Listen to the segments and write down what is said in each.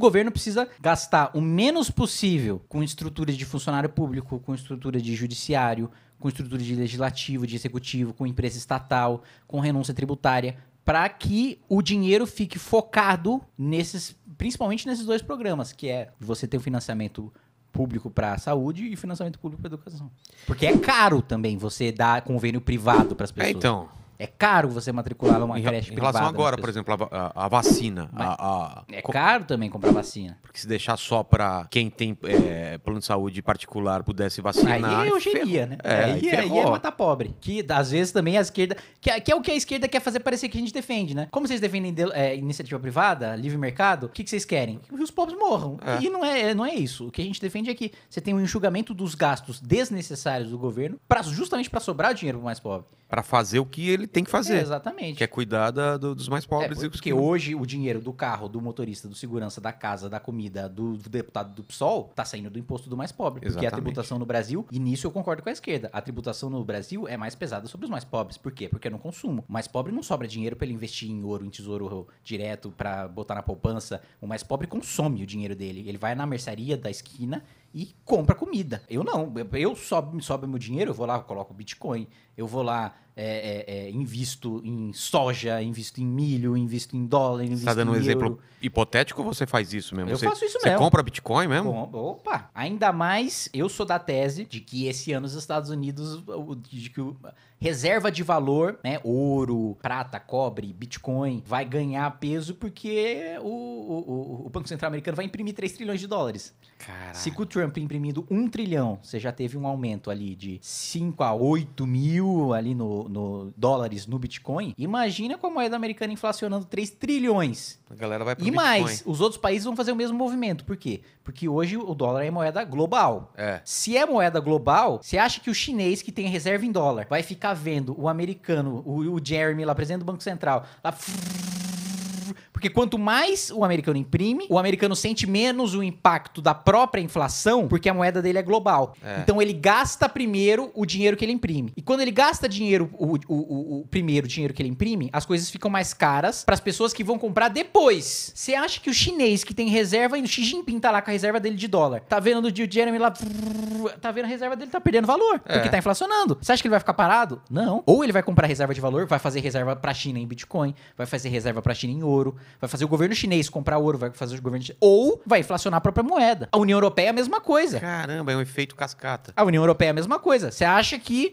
O governo precisa gastar o menos possível com estruturas de funcionário público, com estrutura de judiciário, com estrutura de legislativo, de executivo, com empresa estatal, com renúncia tributária, para que o dinheiro fique focado nesses, principalmente nesses dois programas, que é você ter o financiamento público para a saúde e financiamento público para educação. Porque é caro também você dar convênio privado para as é, pessoas. É, então, é caro você matricular uma em, creche em privada. Em relação agora, né? por exemplo, a, a vacina. A, a... É caro também comprar vacina. Porque se deixar só para quem tem é, plano de saúde particular pudesse vacinar... Aí é eugenia, né? É, aí, aí, é, aí é matar pobre. Que, às vezes, também a esquerda... Que, é, que, é o que a esquerda quer fazer parecer que a gente defende, né? Como vocês defendem de, é, iniciativa privada, livre mercado, o que, que, vocês querem? Que os pobres morram. É. E não é, é não é isso. O que a gente defende é que você tem um enxugamento dos gastos desnecessários do governo pra, justamente para sobrar dinheiro o mais pobre para fazer o que ele tem que fazer. É, exatamente. Que é cuidar da, do, dos mais é, pobres. É, porque e hoje o dinheiro do carro, do motorista, do segurança, da casa, da comida, do, do deputado do PSOL, tá saindo do imposto do mais pobre. Exatamente. Porque a tributação no Brasil, e nisso eu concordo com a esquerda, a tributação no Brasil é mais pesada sobre os mais pobres. Por quê? Porque é no consumo. O mais pobre não sobra dinheiro para ele investir em ouro, em tesouro direto, para botar na poupança. O mais pobre consome o dinheiro dele. Ele vai na mercearia da esquina e compra comida. Eu não, eu sobe, sobe meu dinheiro, eu vou lá, eu coloco Bitcoin, eu vou lá, é, é, é, invisto em soja, invisto em milho, invisto em dólar, tá invisto Você está dando um euro. exemplo hipotético você faz isso mesmo? Eu você, faço isso mesmo. Você compra Bitcoin mesmo? Bom, opa! Ainda mais, eu sou da tese de que esse ano os Estados Unidos, de que o, reserva de valor, né, ouro, prata, cobre, Bitcoin, vai ganhar peso porque o, o, o Banco Central americano vai imprimir 3 trilhões de dólares. Caralho. Se com o Trump imprimindo 1 trilhão, você já teve um aumento ali de 5 a 8 mil ali no no, dólares no Bitcoin, imagina com a moeda americana inflacionando 3 trilhões. A galera vai pro E Bitcoin. mais, os outros países vão fazer o mesmo movimento. Por quê? Porque hoje o dólar é moeda global. É. Se é moeda global, você acha que o chinês que tem reserva em dólar vai ficar vendo o americano, o, o Jeremy lá, presidente do Banco Central, lá. Frrr, porque quanto mais o americano imprime, o americano sente menos o impacto da própria inflação, porque a moeda dele é global. É. Então ele gasta primeiro o dinheiro que ele imprime. E quando ele gasta dinheiro, o, o, o, o primeiro dinheiro que ele imprime, as coisas ficam mais caras para as pessoas que vão comprar depois. Você acha que o chinês que tem reserva, o Xi Jinping tá lá com a reserva dele de dólar, tá vendo o Jeremy lá, tá vendo a reserva dele tá perdendo valor, é. porque tá inflacionando. Você acha que ele vai ficar parado? Não. Ou ele vai comprar reserva de valor, vai fazer reserva pra China em Bitcoin, vai fazer reserva pra China em ouro, Vai fazer o governo chinês comprar ouro, vai fazer o governo chinês. Ou vai inflacionar a própria moeda. A União Europeia é a mesma coisa. Caramba, é um efeito cascata. A União Europeia é a mesma coisa. Você acha que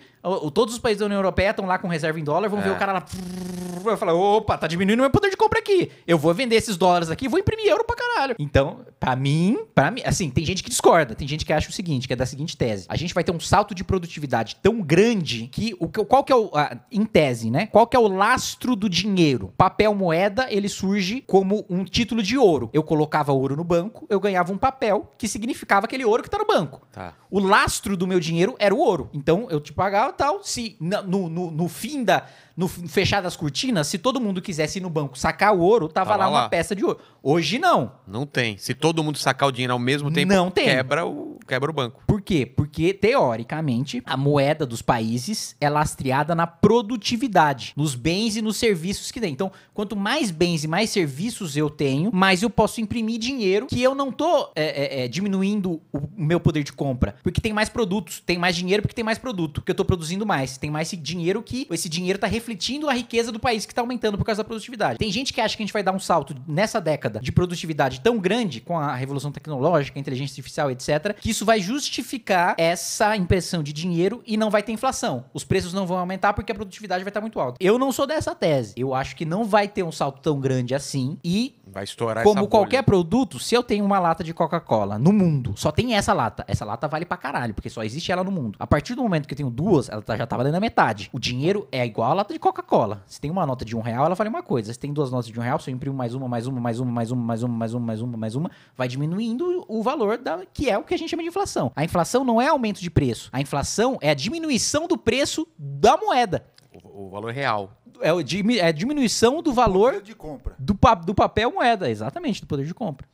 todos os países da União Europeia estão lá com reserva em dólar, vão é. ver o cara lá. Vai falar: opa, tá diminuindo meu poder de compra aqui. Eu vou vender esses dólares aqui e vou imprimir euro pra caralho. Então, pra mim, para mim, assim, tem gente que discorda, tem gente que acha o seguinte, que é da seguinte tese. A gente vai ter um salto de produtividade tão grande que o qual que é o. A, em tese, né? Qual que é o lastro do dinheiro? Papel moeda, ele surge hoje como um título de ouro. Eu colocava ouro no banco, eu ganhava um papel que significava aquele ouro que tá no banco. Tá. O lastro do meu dinheiro era o ouro. Então eu te pagava tal. Se no, no, no fim da. No fechar das cortinas, se todo mundo quisesse ir no banco sacar o ouro, tava, tava lá, lá, uma peça de ouro. Hoje não. Não tem. Se todo mundo sacar o dinheiro ao mesmo tempo, não tem. quebra o quebra o banco. Por quê? Porque, teoricamente, a moeda dos países é lastreada na produtividade, nos bens e nos serviços que tem. Então, quanto mais bens e mais serviços eu tenho, mais eu posso imprimir dinheiro que eu não tô é, é, é, diminuindo o meu poder de compra. Porque tem mais produtos, tem mais dinheiro porque tem mais produto, porque eu tô produzindo mais. Tem mais dinheiro que esse dinheiro tá refletindo a riqueza do país que tá aumentando por causa da produtividade. Tem gente que acha que a gente vai dar um salto nessa década de produtividade tão grande com a revolução tecnológica, inteligência artificial, etc., que isso isso vai justificar essa impressão de dinheiro e não vai ter inflação. Os preços não vão aumentar porque a produtividade vai estar muito alta. Eu não sou dessa tese. Eu acho que não vai ter um salto tão grande assim e Vai estourar Como qualquer produto, se eu tenho uma lata de Coca-Cola no mundo, só tem essa lata. Essa lata vale pra caralho, porque só existe ela no mundo. A partir do momento que eu tenho duas, ela tá, já tá valendo a metade. O dinheiro é igual a lata de Coca-Cola. Se tem uma nota de um real, ela vale uma coisa. Se tem duas notas de um real, se eu imprimo mais uma, mais uma, mais uma, mais uma, mais uma, mais uma, mais uma, mais uma, vai diminuindo o valor da, que é o que a gente chama de inflação. A inflação não é aumento de preço. A inflação é a diminuição do preço da moeda. o valor real é, é diminuição do valor do, do, pa, do papel moeda, exatamente, do poder de compra.